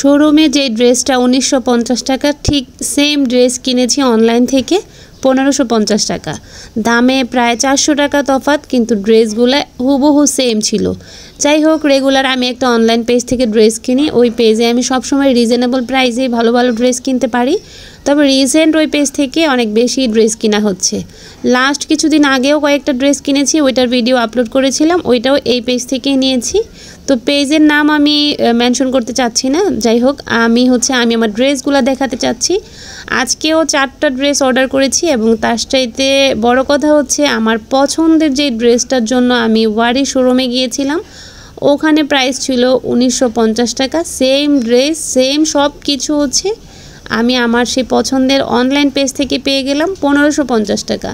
শোরুমে যে ড্রেসটা উনিশশো টাকা ঠিক সেম ড্রেস কিনেছি অনলাইন থেকে পনেরোশো পঞ্চাশ টাকা দামে প্রায় চারশো টাকা তফাত কিন্তু ড্রেসগুলো হুবহু সেম ছিল যাই হোক রেগুলার আমি একটা অনলাইন পেজ থেকে ড্রেস কিনি ওই পেজে আমি সবসময় রিজনেবল প্রাইসে ভালো ভালো ড্রেস কিনতে পারি তবে রিসেন্ট ওই পেজ থেকে অনেক বেশি ড্রেস কিনা হচ্ছে লাস্ট কিছুদিন আগেও কয়েকটা ড্রেস কিনেছি ওইটার ভিডিও আপলোড করেছিলাম ওইটাও এই পেজ থেকেই নিয়েছি তো পেজের নাম আমি মেনশন করতে চাচ্ছি না যাই হোক আমি হচ্ছে আমি আমার ড্রেসগুলো দেখাতে চাচ্ছি আজকেও চারটা ড্রেস অর্ডার করেছি এবং তার চাইতে বড় কথা হচ্ছে আমার পছন্দের যে ড্রেসটার জন্য আমি ওয়ারি শোরুমে গিয়েছিলাম ওখানে প্রাইস ছিল উনিশশো টাকা সেম ড্রেস সেম সব কিছু হচ্ছে আমি আমার সেই পছন্দের অনলাইন পেজ থেকে পেয়ে গেলাম পনেরোশো টাকা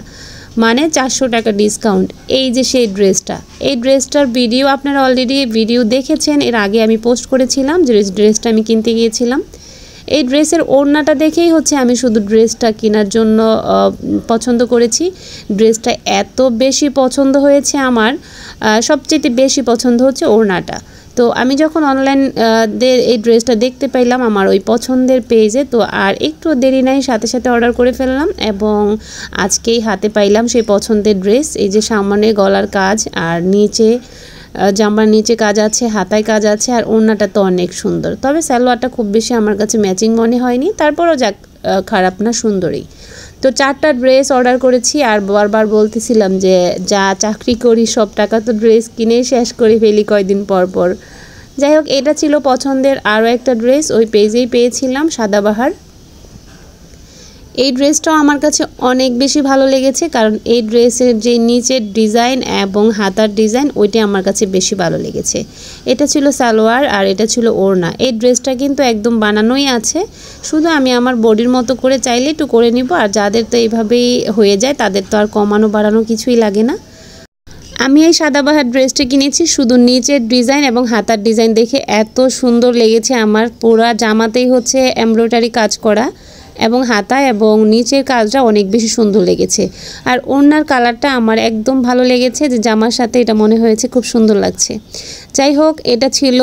মানে চারশো টাকা ডিসকাউন্ট এই যে সেই ড্রেসটা এই ড্রেসটার ভিডিও আপনারা অলরেডি ভিডিও দেখেছেন এর আগে আমি পোস্ট করেছিলাম যে ড্রেসটা আমি কিনতে গিয়েছিলাম এই ড্রেসের ওড়নাটা দেখেই হচ্ছে আমি শুধু ড্রেসটা কেনার জন্য পছন্দ করেছি ড্রেসটা এত বেশি পছন্দ হয়েছে আমার সবচেয়ে বেশি পছন্দ হচ্ছে ওড়নাটা তো আমি যখন অনলাইন এই ড্রেসটা দেখতে পাইলাম আমার ওই পছন্দের পেজে তো আর একটু দেরি নাই সাথে সাথে অর্ডার করে ফেললাম এবং আজকেই হাতে পাইলাম সেই পছন্দের ড্রেস এই যে সামনে গলার কাজ আর নিচে জামার নিচে কাজ আছে হাতায় কাজ আছে আর ওড়নাটা তো অনেক সুন্দর তবে স্যালোয়ারটা খুব বেশি আমার কাছে ম্যাচিং মনে হয়নি তারপরও যাক খারাপ না সুন্দরই তো চারটা ড্রেস অর্ডার করেছি আর বারবার বলতেছিলাম যে যা চাকরি করি সব টাকা তো ড্রেস কিনেই শেষ করে ফেলি কয়দিন পর পর যাই হোক এটা ছিল পছন্দের আরও একটা ড্রেস ওই পেজেই পেয়েছিলাম সাদাবাহার এই ড্রেসটাও আমার কাছে অনেক বেশি ভালো লেগেছে কারণ এই ড্রেসের যে নিচের ডিজাইন এবং হাতার ডিজাইন ওইটি আমার কাছে বেশি ভালো লেগেছে এটা ছিল সালোয়ার আর এটা ছিল ওড়না এই ড্রেসটা কিন্তু একদম বানানোই আছে শুধু আমি আমার বডির মতো করে চাইলে একটু করে নিব আর যাদের তো এইভাবেই হয়ে যায় তাদের তো আর কমানো বাড়ানো কিছুই লাগে না আমি এই সাদাবাহার ড্রেসটা কিনেছি শুধু নিচের ডিজাইন এবং হাতার ডিজাইন দেখে এত সুন্দর লেগেছে আমার পুরা জামাতেই হচ্ছে এমব্রয়ডারি কাজ করা এবং হাতা এবং নিচের কাজটা অনেক বেশি সুন্দর লেগেছে আর ওড়নার কালারটা আমার একদম ভালো লেগেছে যে জামার সাথে এটা মনে হয়েছে খুব সুন্দর লাগছে যাই হোক এটা ছিল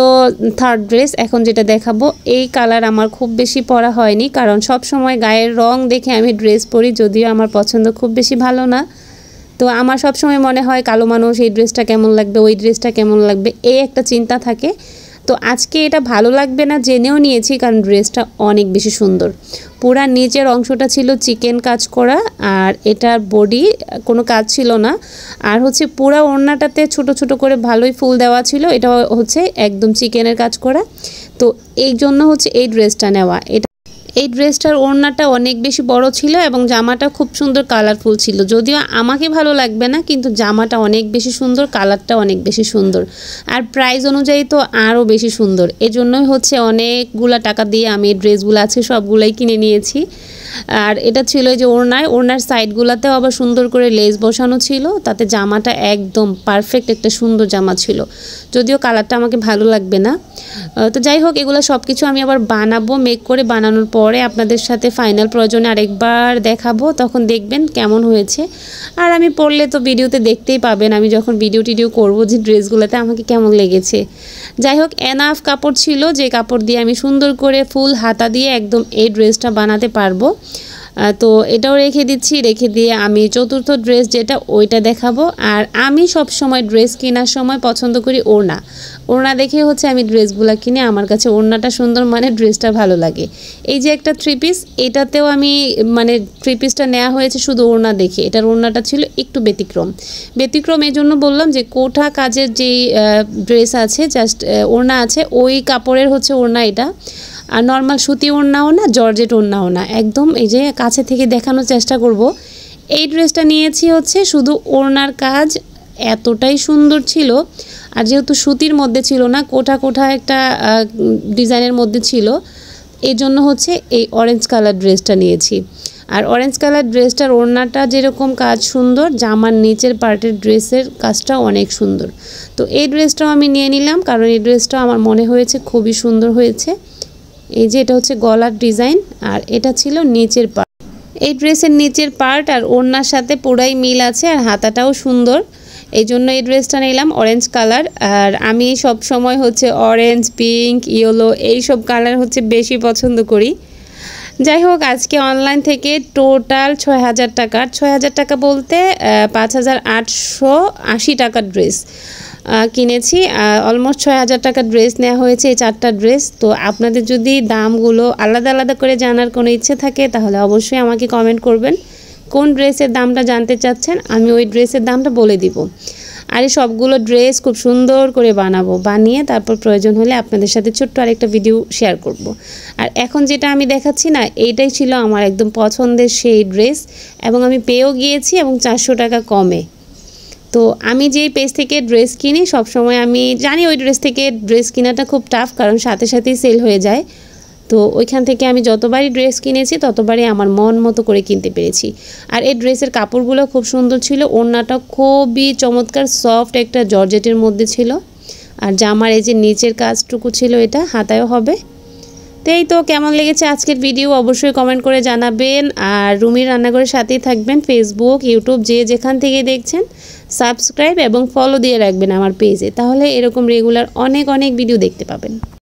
থার্ড ড্রেস এখন যেটা দেখাবো এই কালার আমার খুব বেশি পরা হয়নি কারণ সব সময় গায়ের রং দেখে আমি ড্রেস পরি যদিও আমার পছন্দ খুব বেশি ভালো না তো আমার সব সময় মনে হয় কালো মানুষ এই ড্রেসটা কেমন লাগবে ওই ড্রেসটা কেমন লাগবে এই একটা চিন্তা থাকে তো আজকে এটা ভালো লাগবে না জেনেও নিয়েছি কারণ ড্রেসটা অনেক বেশি সুন্দর পুরা নিচের অংশটা ছিল চিকেন কাজ করা আর এটার বডি কোনো কাজ ছিল না আর হচ্ছে পুরা ওড়নাটাতে ছোট ছোট করে ভালোই ফুল দেওয়া ছিল এটা হচ্ছে একদম চিকেনের কাজ করা তো এই জন্য হচ্ছে এই ড্রেসটা নেওয়া এটা এই ড্রেসটার ওড়নাটা অনেক বেশি বড় ছিল এবং জামাটা খুব সুন্দর কালারফুল ছিল যদিও আমাকে ভালো লাগবে না কিন্তু জামাটা অনেক বেশি সুন্দর কালারটা অনেক বেশি সুন্দর আর প্রাইস অনুযায়ী তো আরও বেশি সুন্দর এজন্যই হচ্ছে অনেকগুলা টাকা দিয়ে আমি এই ড্রেসগুলো আছে সবগুলোই কিনে নিয়েছি আর এটা ছিল যে ওড়নায় ওড়নার সাইডগুলোতেও আবার সুন্দর করে লেস বসানো ছিল তাতে জামাটা একদম পারফেক্ট একটা সুন্দর জামা ছিল যদিও কালারটা আমাকে ভালো লাগবে না তো যাই হোক এগুলো সব কিছু আমি আবার বানাবো মেক করে বানানোর পর পরে আপনাদের সাথে ফাইনাল প্রয়োজনে আরেকবার দেখাবো তখন দেখবেন কেমন হয়েছে আর আমি পড়লে তো ভিডিওতে দেখতেই পাবেন আমি যখন ভিডিও টিডিও করবো যে ড্রেসগুলোতে আমাকে কেমন লেগেছে যাই হোক এনাফ কাপড় ছিল যে কাপড় দিয়ে আমি সুন্দর করে ফুল হাতা দিয়ে একদম এই ড্রেসটা বানাতে পারবো তো এটাও রেখে দিচ্ছি রেখে দিয়ে আমি চতুর্থ ড্রেস যেটা ওইটা দেখাবো আর আমি সব সময় ড্রেস কেনার সময় পছন্দ করি ওড়না ওড়না দেখে হচ্ছে আমি ড্রেসগুলো কিনে আমার কাছে ওড়নাটা সুন্দর মানে ড্রেসটা ভালো লাগে এই যে একটা থ্রি পিস এটাতেও আমি মানে থ্রি পিসটা নেওয়া হয়েছে শুধু ওড়না দেখে এটার ওড়নাটা ছিল একটু ব্যতিক্রম ব্যতিক্রম এই জন্য বললাম যে কোঠা কাজের যেই ড্রেস আছে জাস্ট ওড়না আছে ওই কাপড়ের হচ্ছে ওড়না এটা আর নর্মাল সুতি ওড়নাও না জর্জেট ওড়নাও না একদম এই যে কাছে থেকে দেখানোর চেষ্টা করব এই ড্রেসটা নিয়েছি হচ্ছে শুধু ওড়নার কাজ এতটাই সুন্দর ছিল আর যেহেতু সুতির মধ্যে ছিল না কোঠা কোঠা একটা ডিজাইনের মধ্যে ছিল এই জন্য হচ্ছে এই অরেঞ্জ কালার ড্রেসটা নিয়েছি আর অরেঞ্জ কালার ড্রেসটার ওড়নাটা যেরকম কাজ সুন্দর জামার নিচের পার্টের ড্রেসের কাজটা অনেক সুন্দর তো এই ড্রেসটাও আমি নিয়ে নিলাম কারণ এই ড্রেসটাও আমার মনে হয়েছে খুবই সুন্দর হয়েছে এই যে এটা হচ্ছে গলার ডিজাইন আর এটা ছিল নিচের পার্ট এই ড্রেসের নিচের পার্ট আর ওড়নার সাথে পুরাই মিল আছে আর হাতাটাও সুন্দর এই জন্য এই ড্রেসটা নিলাম অরেঞ্জ কালার আর আমি সব সময় হচ্ছে অরেঞ্জ পিঙ্ক ইয়েলো এইসব কালার হচ্ছে বেশি পছন্দ করি যাই হোক আজকে অনলাইন থেকে টোটাল ছয় হাজার আর ছয় হাজার টাকা বলতে পাঁচ হাজার আটশো আশি টাকার ড্রেস কিনেছি অলমোস্ট ছয় হাজার টাকার ড্রেস নেওয়া হয়েছে এই চারটা ড্রেস তো আপনাদের যদি দামগুলো আলাদা আলাদা করে জানার কোনো ইচ্ছে থাকে তাহলে অবশ্যই আমাকে কমেন্ট করবেন কোন ড্রেসের দামটা জানতে চাচ্ছেন আমি ওই ড্রেসের দামটা বলে দিব আর এই সবগুলো ড্রেস খুব সুন্দর করে বানাবো বানিয়ে তারপর প্রয়োজন হলে আপনাদের সাথে ছোট্ট আরেকটা ভিডিও শেয়ার করব। আর এখন যেটা আমি দেখাচ্ছি না এইটাই ছিল আমার একদম পছন্দের সেই ড্রেস এবং আমি পেয়েও গিয়েছি এবং চারশো টাকা কমে তো আমি যে পেজ থেকে ড্রেস কিনি সবসময় আমি জানি ওই ড্রেস থেকে ড্রেস কেনাটা খুব টাফ কারণ সাথে সাথেই সেল হয়ে যায় তো ওইখান থেকে আমি যতবারই ড্রেস কিনেছি ততবারই আমার মন মতো করে কিনতে পেরেছি আর এই ড্রেসের কাপড়গুলো খুব সুন্দর ছিল ওড়নাটা খুবই চমৎকার সফট একটা জর্জেটের মধ্যে ছিল আর জামার এই যে নিচের কাজটুকু ছিল এটা হাতায়ও হবে তো এই তো কেমন লেগেছে আজকের ভিডিও অবশ্যই কমেন্ট করে জানাবেন আর রুমির রান্নাঘরের সাথেই থাকবেন ফেসবুক ইউটিউব যে যেখান থেকে দেখছেন সাবস্ক্রাইব এবং ফলো দিয়ে রাখবেন আমার পেজে তাহলে এরকম রেগুলার অনেক অনেক ভিডিও দেখতে পাবেন